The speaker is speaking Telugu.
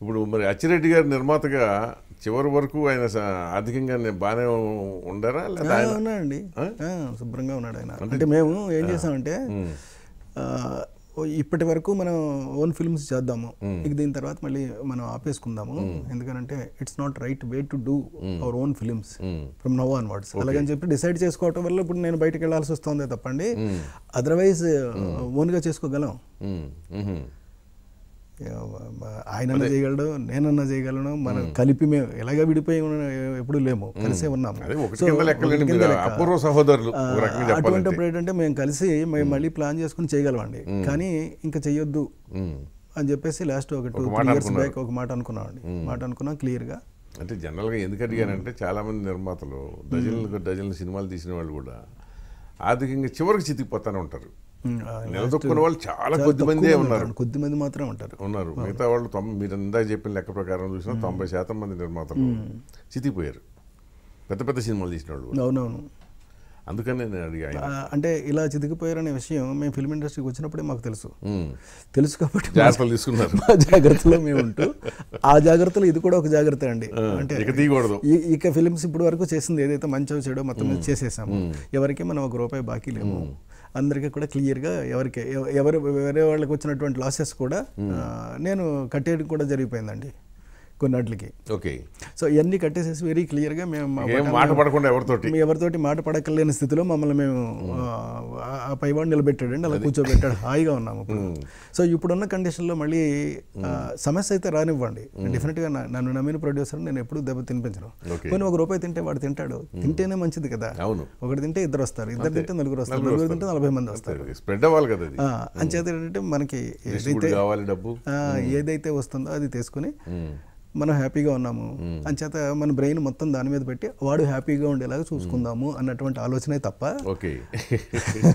ఇప్పుడు మరి అచ్చిరెడ్డి గారు నిర్మాతగా చివరి వరకు ఆయన ఆర్థికంగా బాగానే ఉండరా లేదా ఉన్నాడండి శుభ్రంగా ఉన్నాడు ఆయన అంటే మేము ఏం చేసామంటే ఇప్పటి వరకు మనం ఓన్ ఫిల్మ్స్ చేద్దాము ఇక దీని తర్వాత మళ్ళీ మనం ఆపేసుకుందాము ఎందుకంటే it's not right way to do our own films from now onwards అలాగని చెప్పి డిసైడ్ చేసుకోవటం వల్ల ఇప్పుడు నేను బయటకు వెళ్లాల్సి వస్తుంది తప్పండి అదర్వైజ్ ఓన్గా చేసుకోగలం ఆయన చేయగలడు నేనన్నా చేయగలను మనం కలిపి మేము ఎలాగ విడిపోయి ఎప్పుడు లేము కలిసే ఉన్నాము అపూర్వ సహోదరులు అటువంటిప్పుడు ఏంటంటే మేము కలిసి మేము మళ్ళీ ప్లాన్ చేసుకుని చేయగలమండి కానీ ఇంకా చేయొద్దు అని చెప్పేసి లాస్ట్ ఒక టూ త్రీ ఇయర్స్ బ్యాక్ ఒక మాట అనుకున్నామండి మాట అనుకున్నాం క్లియర్గా అంటే జనరల్గా ఎందుకు అడిగానంటే చాలామంది నిర్మాతలు డజన్లు డజన్లు సినిమాలు తీసిన వాళ్ళు కూడా ఆర్థికంగా చివరికి చితికిపోతానే ఉంటారు వాళ్ళు చాలా కొద్ది మందే ఉన్నారు కొద్ది మంది మాత్రం ఉంటారు ఉన్నారు మిగతా వాళ్ళు మీరు ఇందా చెప్పిన లెక్క ప్రకారం చూసినా తొంభై శాతం మంది నిర్మాతలు చితిపోయారు పెద్ద పెద్ద సినిమాలు తీసిన వాళ్ళు అవునవును అందుకని నేను అడిగాను అంటే ఇలా చితికిపోయారనే విషయం మేము ఫిల్మ్ ఇండస్ట్రీకి వచ్చినప్పుడే మాకు తెలుసు తెలుసు కాబట్టి జాగ్రత్తలు తీసుకున్నారు ఆ జాగ్రత్తలో మేము ఉంటూ ఆ జాగ్రత్తలు ఇది కూడా ఒక జాగ్రత్త అండి అంటే తీయకూడదు ఇక ఫిలిమ్స్ ఇప్పటి వరకు చేసింది ఏదైతే మంచి చెడో మొత్తం చేసేసాము ఎవరికి మనం ఒక రూపాయి బాకీ లేము అందరికీ కూడా క్లియర్గా ఎవరికి ఎవరు వేరే వాళ్ళకి వచ్చినటువంటి లాసెస్ కూడా నేను కట్టేయడం కూడా జరిగిపోయిందండి కొన్నాటికి ఓకే సో ఇవన్నీ కట్టేసేసి వెరీ క్లియర్గా మేము మాట పడకుండా ఎవరితోటి ఎవరితోటి మాట పడకలేని స్థితిలో మమ్మల్ని మేము ఆ పైవాడు నిలబెట్టాడండి అలా కూర్చోబెట్టాడు హాయిగా ఉన్నాము సో ఇప్పుడున్న కండిషన్లో మళ్ళీ సమస్య అయితే రానివ్వండి డెఫినెట్గా నన్ను నమ్మిన ప్రొడ్యూసర్ నేను ఎప్పుడు దెబ్బ తినిపించను కొన్ని ఒక రూపాయి తింటే వాడు తింటాడు తింటేనే మంచిది కదా ఒకటి తింటే ఇద్దరు వస్తారు ఇద్దరు తింటే నలుగురు వస్తారు నలుగురు తింటే నలభై మంది వస్తారు స్ప్రెడ్ అవ్వాలి కదా అంచేత ఏంటంటే మనకి ఏదైతే ఏదైతే వస్తుందో అది తీసుకుని మనం హ్యాపీగా ఉన్నాము అంచేత మన బ్రెయిన్ మొత్తం దాని మీద పెట్టి వాడు హ్యాపీగా ఉండేలాగా చూసుకుందాము అన్నటువంటి ఆలోచనే తప్ప ఓకే